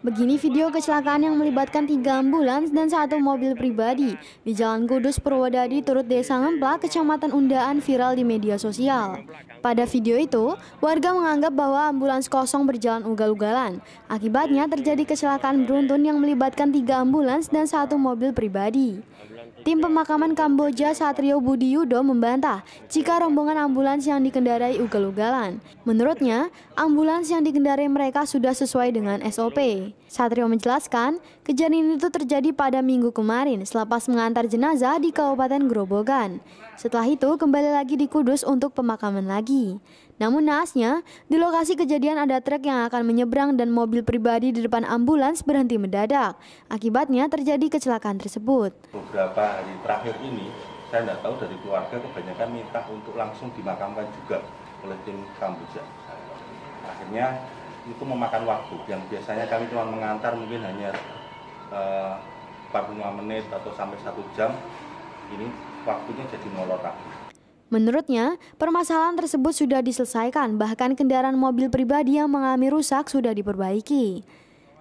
Begini video kecelakaan yang melibatkan tiga ambulans dan satu mobil pribadi di Jalan Kudus Purwodadi Turut Desa Ngemplak, Kecamatan Undaan viral di media sosial. Pada video itu, warga menganggap bahwa ambulans kosong berjalan ugal-ugalan. Akibatnya terjadi kecelakaan beruntun yang melibatkan tiga ambulans dan satu mobil pribadi. Tim pemakaman Kamboja Satrio Budi Yudo membantah jika rombongan ambulans yang dikendarai ugal-ugalan. Menurutnya, ambulans yang dikendarai mereka sudah sesuai dengan SOP. Satrio menjelaskan, kejadian itu terjadi pada minggu kemarin selepas mengantar jenazah di Kabupaten Grobogan. Setelah itu kembali lagi di Kudus untuk pemakaman lagi. Namun naasnya, di lokasi kejadian ada truk yang akan menyeberang dan mobil pribadi di depan ambulans berhenti mendadak. Akibatnya terjadi kecelakaan tersebut. Beberapa hari terakhir ini, saya tidak tahu dari keluarga kebanyakan minta untuk langsung dimakamkan juga oleh tim Kamboja. Akhirnya itu memakan waktu yang biasanya kami cuma mengantar mungkin hanya eh, uh, 45 menit atau sampai satu jam ini waktunya jadi molor lagi. Menurutnya, permasalahan tersebut sudah diselesaikan, bahkan kendaraan mobil pribadi yang mengalami rusak sudah diperbaiki.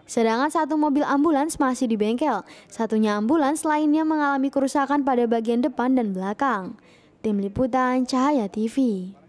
Sedangkan satu mobil ambulans masih di bengkel, satunya ambulans lainnya mengalami kerusakan pada bagian depan dan belakang. Tim Liputan Cahaya TV